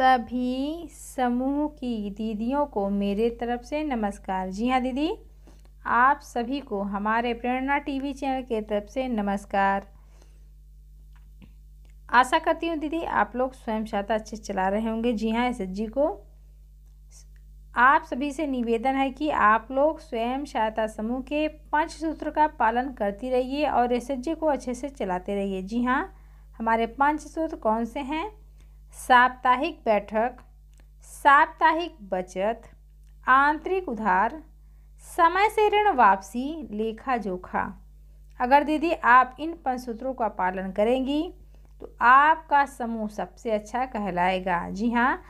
सभी समूह की दीदियों को मेरे तरफ से नमस्कार जी हाँ दीदी आप सभी को हमारे प्रेरणा टीवी चैनल के तरफ से नमस्कार आशा करती हूँ दीदी आप लोग स्वयं सहायता अच्छे चला रहे होंगे जी हाँ एस को आप सभी से निवेदन है कि आप लोग स्वयं सहायता समूह के पांच सूत्र का पालन करती रहिए और एस को अच्छे से चलाते रहिए जी हाँ हमारे पांच सूत्र कौन से हैं साप्ताहिक बैठक साप्ताहिक बचत आंतरिक उधार समय से ऋण वापसी लेखा जोखा अगर दीदी आप इन पंच सूत्रों का पालन करेंगी तो आपका समूह सबसे अच्छा कहलाएगा जी हाँ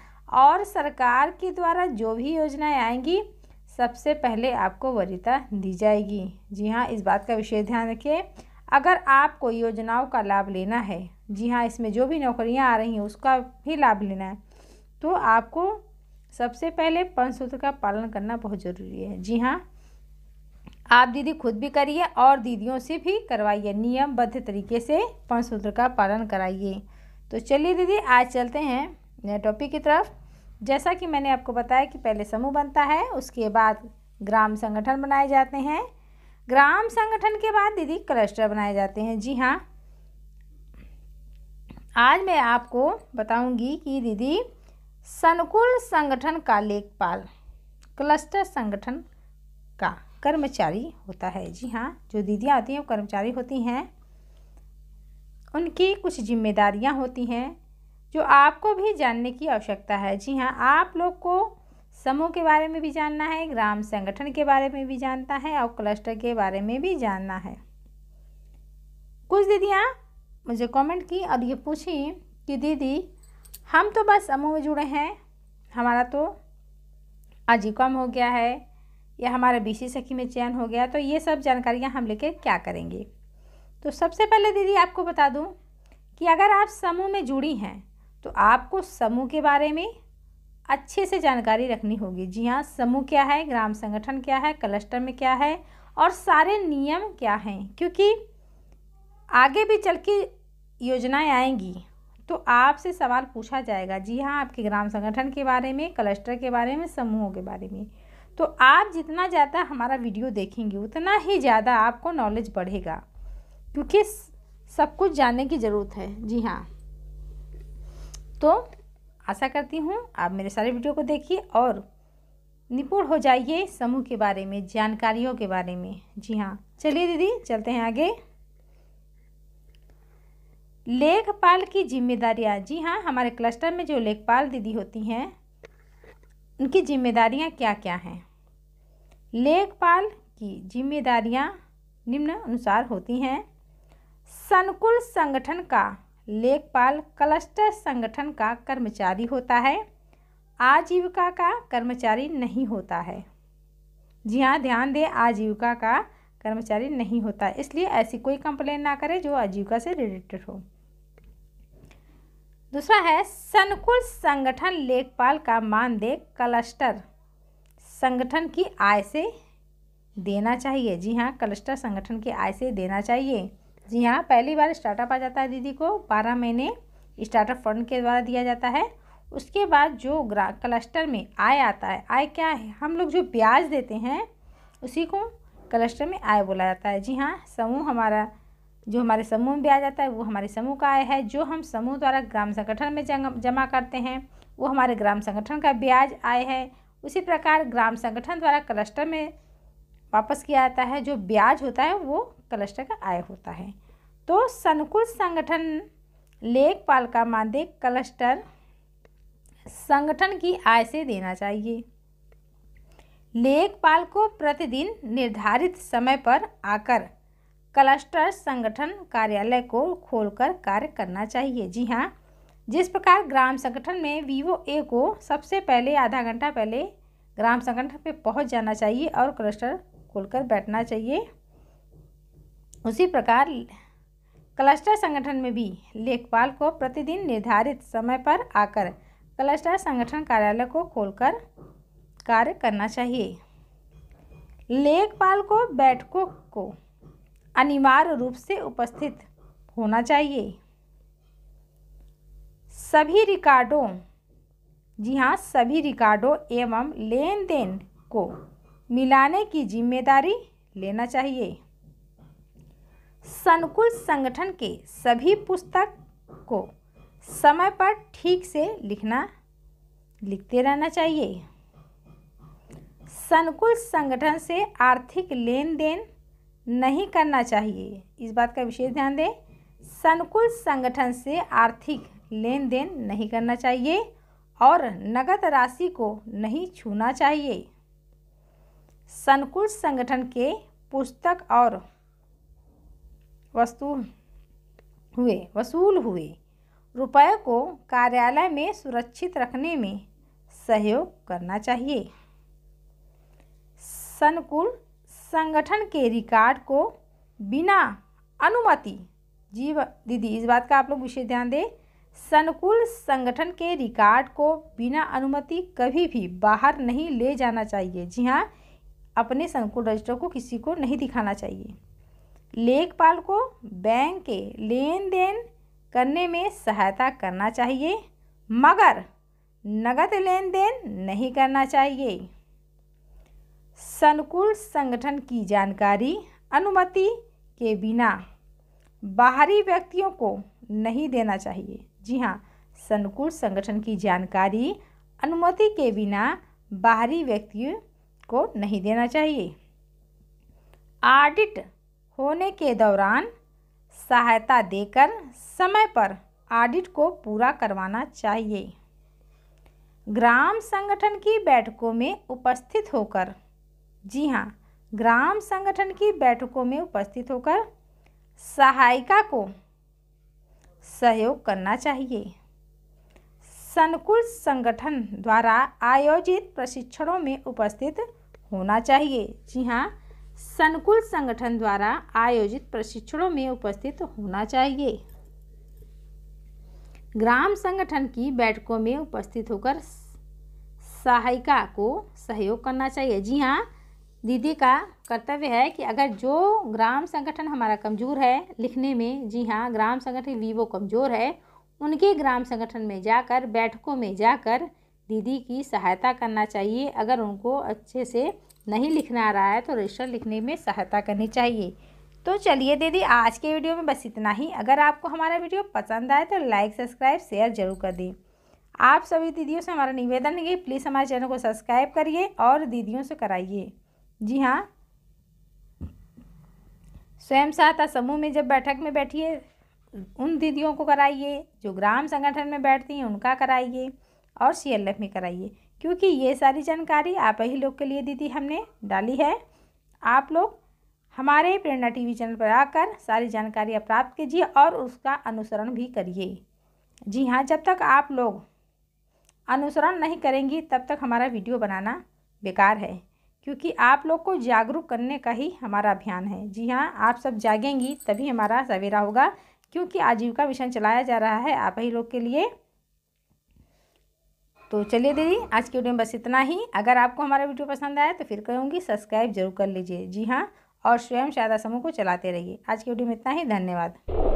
और सरकार के द्वारा जो भी योजनाएं आएंगी सबसे पहले आपको वरीयता दी जाएगी जी हाँ इस बात का विशेष ध्यान रखिए अगर आपको योजनाओं का लाभ लेना है जी हाँ इसमें जो भी नौकरियाँ आ रही हैं उसका भी लाभ लेना है तो आपको सबसे पहले पंच सूत्र का पालन करना बहुत ज़रूरी है जी हाँ आप दीदी खुद भी करिए और दीदियों से भी करवाइए नियमबद्ध तरीके से पंच सूत्र का पालन कराइए तो चलिए दीदी आज चलते हैं नए टॉपिक की तरफ जैसा कि मैंने आपको बताया कि पहले समूह बनता है उसके बाद ग्राम संगठन बनाए जाते हैं ग्राम संगठन के बाद दीदी क्लस्टर बनाए जाते हैं जी हाँ आज मैं आपको बताऊंगी कि दीदी संकुल संगठन का लेखपाल क्लस्टर संगठन का कर्मचारी होता है जी हाँ जो दीदियाँ आती हैं वो कर्मचारी होती हैं उनकी कुछ जिम्मेदारियाँ होती हैं जो आपको भी जानने की आवश्यकता है जी हाँ आप लोग को समूह के बारे में भी जानना है ग्राम संगठन के बारे में भी जानना है और क्लस्टर के बारे में भी जानना है कुछ दीदियाँ मुझे कमेंट की और ये पूछी कि दीदी हम तो बस समूह में जुड़े हैं हमारा तो आजीकॉम हो गया है या हमारा सी सखी में चयन हो गया तो ये सब जानकारियाँ हम लेके क्या करेंगे तो सबसे पहले दीदी आपको बता दूँ कि अगर आप समूह में जुड़ी हैं तो आपको समूह के बारे में अच्छे से जानकारी रखनी होगी जी हाँ समूह क्या है ग्राम संगठन क्या है क्लस्टर में क्या है और सारे नियम क्या हैं क्योंकि आगे भी चल के योजनाएँ आएंगी तो आपसे सवाल पूछा जाएगा जी हाँ आपके ग्राम संगठन के बारे में क्लस्टर के बारे में समूहों के बारे में तो आप जितना ज़्यादा हमारा वीडियो देखेंगे उतना ही ज़्यादा आपको नॉलेज बढ़ेगा क्योंकि सब कुछ जानने की ज़रूरत है जी हाँ तो आशा करती हूँ आप मेरे सारे वीडियो को देखिए और निपुण हो जाइए समूह के बारे में जानकारियों के बारे में जी हाँ चलिए दीदी चलते हैं आगे लेखपाल की जिम्मेदारियाँ जी हाँ हमारे क्लस्टर में जो लेखपाल दीदी होती हैं उनकी जिम्मेदारियाँ क्या क्या हैं लेखपाल की जिम्मेदारियाँ निम्न अनुसार होती हैं संकुल संगठन का लेखपाल क्लस्टर संगठन का कर्मचारी होता है आजीविका का कर्मचारी नहीं होता है जी हाँ ध्यान दें आजीविका का कर्मचारी नहीं होता इसलिए ऐसी कोई कंप्लेन ना करें जो आजीविका से रिलेटेड हो दूसरा है संकुल संगठन लेखपाल का मानदेय क्लस्टर संगठन की आय से देना चाहिए जी हाँ क्लस्टर संगठन की आय से देना चाहिए जी हाँ पहली बार स्टार्टअप आ जाता है दीदी को बारह महीने स्टार्टअप फंड के द्वारा दिया जाता है उसके बाद जो ग्रा क्लस्टर में आय आता है आय क्या है हम लोग जो ब्याज देते हैं उसी को क्लस्टर में आय बोला जाता है जी हाँ समूह हमारा जो हमारे समूह में ब्याज आता है वो हमारे समूह का आय है जो हम समूह द्वारा ग्राम संगठन में जमा करते हैं वो हमारे ग्राम संगठन का ब्याज आय है उसी प्रकार ग्राम संगठन द्वारा क्लस्टर में वापस किया जाता है जो ब्याज होता है वो क्लस्टर का आय होता है तो संकुल संगठन लेखपाल का मानदेय क्लस्टर संगठन की आय से देना चाहिए लेखपाल को प्रतिदिन निर्धारित समय पर आकर क्लस्टर संगठन कार्यालय को खोलकर कार्य करना चाहिए जी हाँ जिस प्रकार ग्राम संगठन में वीवो ए को सबसे पहले आधा घंटा पहले ग्राम संगठन पे पहुंच जाना चाहिए और क्लस्टर खोलकर बैठना चाहिए उसी प्रकार क्लस्टर संगठन में भी लेखपाल को प्रतिदिन निर्धारित समय पर आकर क्लस्टर संगठन कार्यालय को खोलकर कार्य करना चाहिए लेखपाल को बैठकों को अनिवार्य रूप से उपस्थित होना चाहिए सभी रिकॉर्डों जी हाँ सभी रिकॉर्डों एवं लेन देन को मिलाने की जिम्मेदारी लेना चाहिए संकुल संगठन के सभी पुस्तक को समय पर ठीक से लिखना लिखते रहना चाहिए संकुल संगठन से आर्थिक लेन देन नहीं करना चाहिए इस बात का विशेष ध्यान दें संकुल संगठन से आर्थिक लेन देन नहीं करना चाहिए और नगद राशि को नहीं छूना चाहिए संकुल संगठन के पुस्तक और वसूल हुए वसूल हुए रुपये को कार्यालय में सुरक्षित रखने में सहयोग करना चाहिए संकुल संगठन के रिकॉर्ड को बिना अनुमति जी दीदी इस बात का आप लोग विशेष ध्यान दें संकुल संगठन के रिकॉर्ड को बिना अनुमति कभी भी बाहर नहीं ले जाना चाहिए जी हाँ अपने संकुल रजिस्टर को किसी को नहीं दिखाना चाहिए लेखपाल को बैंक के लेन देन करने में सहायता करना चाहिए मगर नगद लेन देन नहीं करना चाहिए संकुल संगठन की जानकारी अनुमति के बिना बाहरी व्यक्तियों को नहीं देना चाहिए जी हाँ संकुल संगठन की जानकारी अनुमति के बिना बाहरी व्यक्तियों को नहीं देना चाहिए ऑडिट होने के दौरान सहायता देकर समय पर ऑडिट को पूरा करवाना चाहिए ग्राम संगठन की बैठकों में उपस्थित होकर जी हाँ ग्राम संगठन की बैठकों में उपस्थित होकर सहायिका को सहयोग करना चाहिए संकुल संगठन द्वारा आयोजित प्रशिक्षणों में उपस्थित होना चाहिए जी हाँ संकुल संगठन द्वारा आयोजित प्रशिक्षणों में उपस्थित होना चाहिए ग्राम संगठन की बैठकों में उपस्थित होकर सहायिका को सहयोग करना चाहिए जी हाँ दीदी का कर्तव्य है कि अगर जो ग्राम संगठन हमारा कमज़ोर है लिखने में जी हाँ ग्राम संगठन वीवो कमज़ोर है उनके ग्राम संगठन में जाकर बैठकों में जाकर दीदी की सहायता करना चाहिए अगर उनको अच्छे से नहीं लिखना आ रहा है तो रजिस्टर लिखने में सहायता करनी चाहिए तो चलिए दीदी आज के वीडियो में बस इतना ही अगर आपको हमारा वीडियो पसंद आए तो लाइक सब्सक्राइब शेयर जरूर कर दें आप सभी दीदियों से हमारा निवेदन है कि प्लीज़ हमारे चैनल को सब्सक्राइब करिए और दीदियों से कराइए जी हाँ स्वयं सहायता समूह में जब बैठक में बैठिए उन दीदियों को कराइए जो ग्राम संगठन में बैठती हैं उनका कराइए और एफ में कराइए क्योंकि ये सारी जानकारी आप ही लोग के लिए दीदी हमने डाली है आप लोग हमारे प्रेरणा टीवी चैनल पर आकर सारी जानकारियाँ प्राप्त कीजिए और उसका अनुसरण भी करिए जी हाँ जब तक आप लोग अनुसरण नहीं करेंगी तब तक हमारा वीडियो बनाना बेकार है क्योंकि आप लोग को जागरूक करने का ही हमारा अभियान है जी हाँ आप सब जागेंगी तभी हमारा सवेरा होगा क्योंकि आजीविका मिशन चलाया जा रहा है आप ही लोग के लिए तो चलिए दीदी आज की वीडियो में बस इतना ही अगर आपको हमारा वीडियो पसंद आया तो फिर कहूँगी सब्सक्राइब जरूर कर लीजिए जी हाँ और स्वयं सहायता समूह को चलाते रहिए आज की वीडियो में इतना ही धन्यवाद